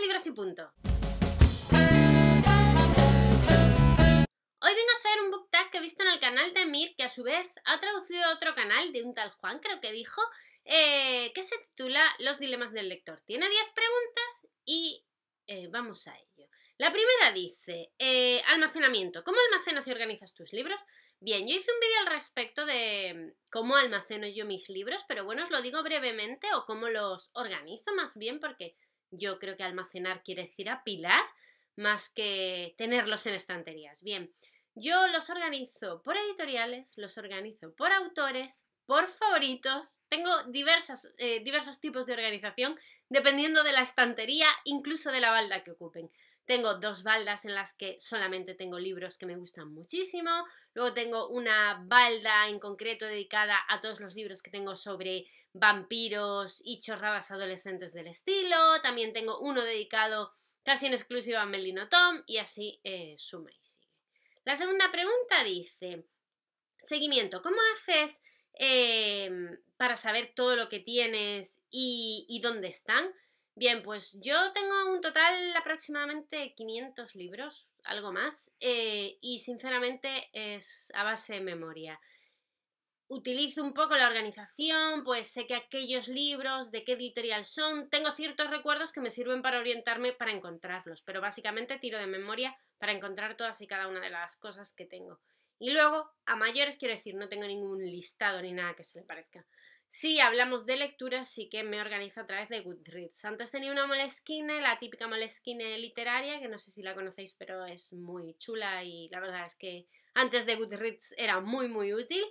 Libros y Punto. Hoy vengo a hacer un book tag que he visto en el canal de Mir, que a su vez ha traducido a otro canal de un tal Juan, creo que dijo, eh, que se titula Los dilemas del lector. Tiene 10 preguntas y eh, vamos a ello. La primera dice, eh, almacenamiento. ¿Cómo almacenas y organizas tus libros? Bien, yo hice un vídeo al respecto de mm, cómo almaceno yo mis libros, pero bueno, os lo digo brevemente o cómo los organizo más bien porque yo creo que almacenar quiere decir apilar más que tenerlos en estanterías. Bien, yo los organizo por editoriales, los organizo por autores, por favoritos. Tengo diversas, eh, diversos tipos de organización dependiendo de la estantería, incluso de la balda que ocupen. Tengo dos baldas en las que solamente tengo libros que me gustan muchísimo. Luego tengo una balda en concreto dedicada a todos los libros que tengo sobre vampiros y chorradas adolescentes del estilo. También tengo uno dedicado casi en exclusiva a Melino Tom y así eh, suma y sigue. La segunda pregunta dice, seguimiento, ¿cómo haces em, para saber todo lo que tienes y, dónde están? Bien, pues yo tengo un total aproximadamente 500 libros, algo más, eh, y sinceramente es a base de memoria utilizo un poco la organización, pues sé que aquellos libros, de qué editorial son, tengo ciertos recuerdos que me sirven para orientarme para encontrarlos, pero básicamente tiro de memoria para encontrar todas y cada una de las cosas que tengo. Y luego, a mayores, quiero decir, no tengo ningún listado ni nada que se le parezca. Si hablamos de lecturas, sí que me organizo a través de Goodreads. Antes tenía una Moleskine, la típica Moleskine literaria, que no sé si la conocéis, pero es muy chula y la verdad es que antes de Goodreads era muy, muy útil.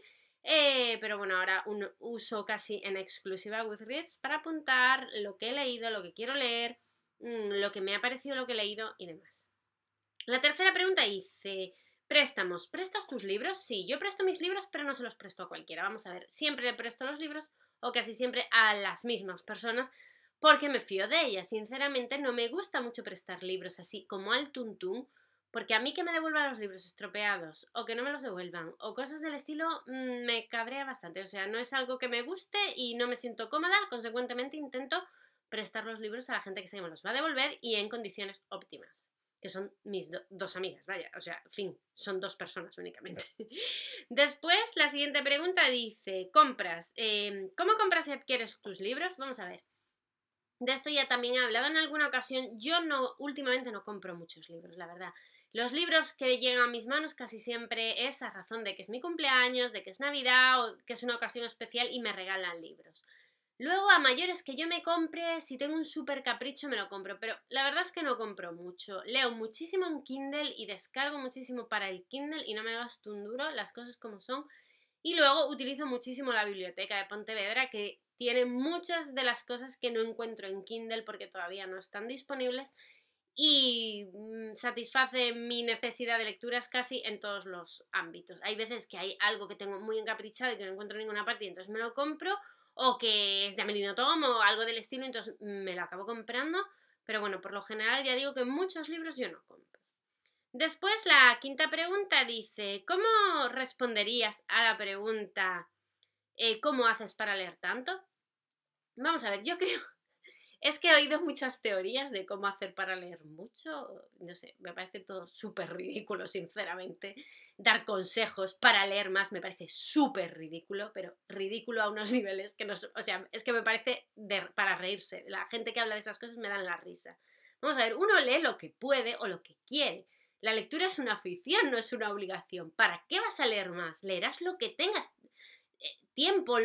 Eh, pero bueno, ahora un, uso casi en exclusiva Goodreads para apuntar lo que he leído, lo que quiero leer, mm, lo que me ha parecido, lo que he leído y demás. La tercera pregunta dice, préstamos, ¿prestas tus libros? Sí, yo presto mis libros, pero no se los presto a cualquiera. Vamos a ver, siempre le presto los libros o casi siempre a las mismas personas porque me fío de ellas. Sinceramente, no me gusta mucho prestar libros así como al tuntún porque a mí que me devuelvan los libros estropeados o que no me los devuelvan o cosas del estilo mm, me cabrea bastante. O sea, no es algo que me guste y no me siento cómoda. Consecuentemente intento prestar los libros a la gente que se me los va a devolver y en condiciones óptimas. Que son mis dos amigas, vaya. O sea, fin, son dos personas únicamente. Después, la siguiente pregunta dice, compras. Em, ¿Cómo compras y adquieres tus libros? Vamos a ver. De esto ya también he hablado en alguna ocasión. Yo no, últimamente no compro muchos libros, la verdad. Los libros que llegan a mis manos casi siempre es a razón de que es mi cumpleaños, de que es Navidad o que es una ocasión especial y me regalan libros. Luego, a mayores que yo me compre, si tengo un súper capricho, me lo compro, pero la verdad es que no compro mucho. Leo muchísimo en Kindle y descargo muchísimo para el Kindle y no me gasto un duro, las cosas como son. Y luego utilizo muchísimo la biblioteca de Pontevedra, que tiene muchas de las cosas que no encuentro en Kindle porque todavía no están disponibles y mm, satisface mi necesidad de lecturas casi en todos los ámbitos. Hay veces que hay algo que tengo muy encaprichado y que no encuentro en ninguna parte y entonces me lo compro, o que es de Amelino Tom o algo del estilo, y entonces me lo acabo comprando, pero bueno, por lo general ya digo que muchos libros yo no compro. Después la quinta pregunta dice, ¿cómo responderías a la pregunta eh, ¿cómo haces para leer tanto? Vamos a ver, yo creo es que he oído muchas teorías de cómo hacer para leer mucho. No sé, me parece todo súper ridículo, sinceramente. Dar consejos para leer más me parece súper ridículo, pero ridículo a unos niveles que no... O sea, es que me parece para reírse. La gente que habla de esas cosas me dan la risa. Vamos a ver, uno lee lo que puede o lo que quiere. La lectura es una afición, no es una obligación. ¿Para qué vas a leer más? Leerás lo que tengas eh, tiempo,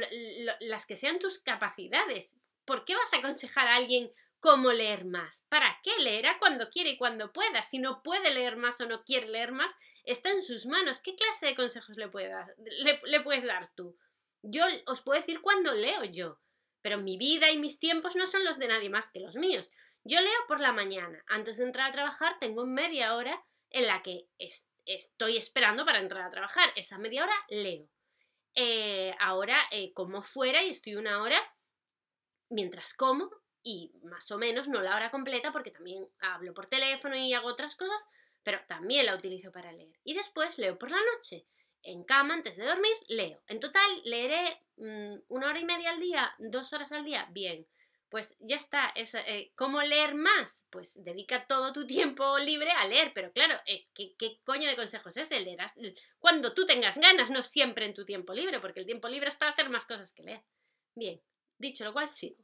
las que sean tus capacidades. ¿por qué vas a aconsejar a alguien cómo leer más? ¿Para qué leerá cuando quiere y cuando pueda? Si no puede leer más o no quiere leer más, está en sus manos. ¿Qué clase de consejos le, puedes dar tú? Yo os puedo decir cuándo leo yo, pero mi vida y mis tiempos no son los de nadie más que los míos. Yo leo por la mañana. Antes de entrar a trabajar tengo media hora en la que estoy esperando para entrar a trabajar. Esa media hora leo. Eh, ahora eh, como fuera y estoy una hora mientras como y más o menos, no la hora completa porque también hablo por teléfono y hago otras cosas, pero también la utilizo para leer. Y después leo por la noche. En cama, antes de dormir, leo. En total, leeré mm, una hora y media al día, dos horas al día, bien. Pues ya está. Es, eh, ¿Cómo leer más? Pues dedica todo tu tiempo libre a leer, pero claro, eh, ¿qué, coño de consejos es el leerás cuando tú tengas ganas, no siempre en tu tiempo libre, porque el tiempo libre es para hacer más cosas que leer. Bien, Dicho lo cual, sigo.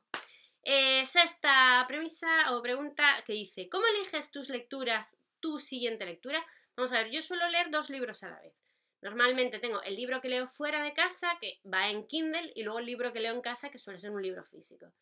Eh, sexta premisa o pregunta que dice, ¿cómo eliges tus lecturas, tu siguiente lectura? Vamos a ver, yo suelo leer dos libros a la vez. Normalmente tengo el libro que leo fuera de casa, que va en Kindle, y luego el libro que leo en casa, que suele ser un libro físico.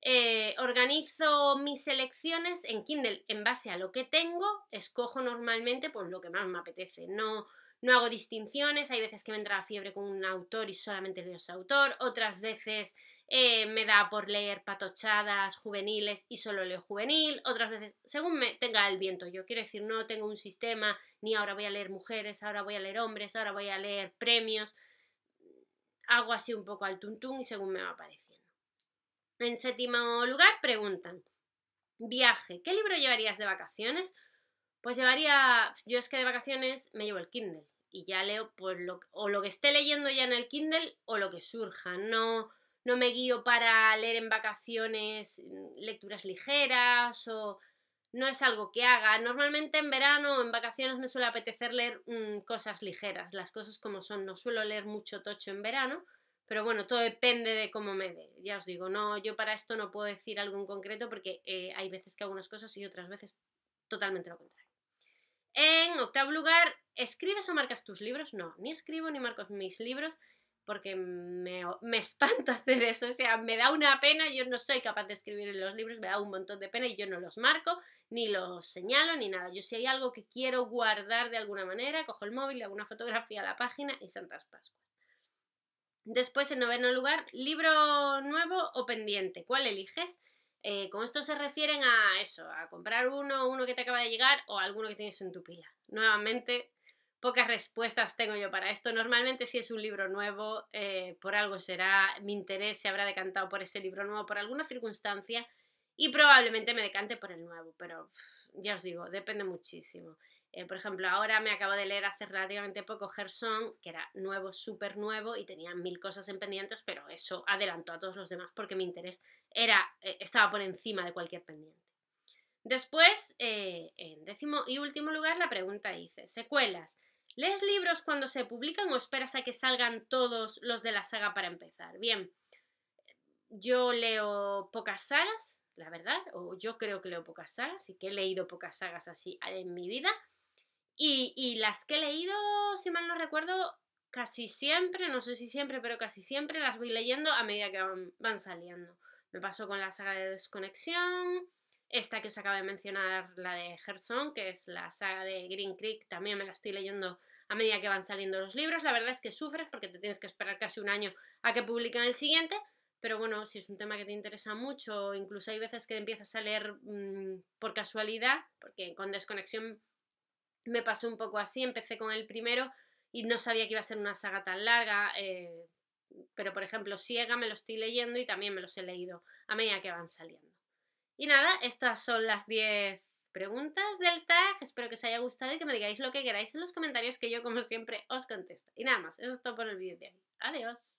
Eh, organizo mis elecciones en Kindle en base a lo que tengo, escojo normalmente pues, lo que más me apetece. No, no hago distinciones, hay veces que me entra la fiebre con un autor y solamente leo ese autor, otras veces eh, me da por leer patochadas juveniles y solo leo juvenil, otras veces, según me tenga el viento, yo quiero decir, no tengo un sistema, ni ahora voy a leer mujeres, ahora voy a leer hombres, ahora voy a leer premios, hago así un poco al tuntún y según me va apareciendo. En séptimo lugar, preguntan, viaje, ¿qué libro llevarías de vacaciones? Pues llevaría, yo es que de vacaciones me llevo el Kindle y ya leo pues lo, o lo que esté leyendo ya en el Kindle o lo que surja, no no me guío para leer en vacaciones mm, lecturas ligeras o no es algo que haga. Normalmente en verano o en vacaciones me suele apetecer leer mm, cosas ligeras, las cosas como son. No suelo leer mucho tocho en verano, pero bueno, todo depende de cómo me dé. Ya os digo, no, yo para esto no puedo decir algo en concreto porque eh, hay veces que hago unas cosas y otras veces totalmente lo contrario. En octavo lugar, ¿escribes o marcas tus libros? No, ni escribo ni marco mis libros porque me, espanta hacer eso, o sea, me da una pena, yo no soy capaz de escribir en los libros, me da un montón de pena y yo no los marco, ni los señalo, ni nada. Yo si hay algo que quiero guardar de alguna manera, cojo el móvil, alguna hago una fotografía a la página y Santas Pascuas. Después, en noveno lugar, libro nuevo o pendiente, ¿cuál eliges? Eh, con esto se refieren a eso, a comprar uno, uno que te acaba de llegar o alguno que tienes en tu pila. Nuevamente, pocas respuestas tengo yo para esto. Normalmente si es un libro nuevo, eh, por algo será, mi interés se habrá decantado por ese libro nuevo, por alguna circunstancia, y probablemente me decante por el nuevo, pero ya os digo, depende muchísimo. Eh, por ejemplo, ahora me acabo de leer hace relativamente poco Gerson, que era nuevo, súper nuevo y tenía mil cosas en pendientes, pero eso adelantó a todos los demás porque mi interés era, eh, estaba por encima de cualquier pendiente. Después, en décimo y último lugar, la pregunta dice, secuelas. ¿Lees libros cuando se publican o esperas a que salgan todos los de la saga para empezar? Bien, yo leo pocas sagas, la verdad, o yo creo que leo pocas sagas y que he leído pocas sagas así en mi vida. Y, las que he leído, si mal no recuerdo, casi siempre, no sé si siempre, pero casi siempre las voy leyendo a medida que van, saliendo. Me pasó con la saga de Desconexión, esta que os acabo de mencionar, la de Gerson, que es la saga de Green Creek, también me la estoy leyendo a medida que van saliendo los libros. La verdad es que sufres porque te tienes que esperar casi un año a que publiquen el siguiente, pero bueno, si es un tema que te interesa mucho, incluso hay veces que empiezas a leer mm, por casualidad, porque con desconexión me pasó un poco así, empecé con el primero y no sabía que iba a ser una saga tan larga, eh, pero por ejemplo ciega me lo estoy leyendo y también me los he leído a medida que van saliendo. Y nada, estas son las 10 preguntas del tag. Espero que os haya gustado y que me digáis lo que queráis en los comentarios que yo, como siempre, os contesto. Y nada más, eso es todo por el vídeo de hoy. Adiós.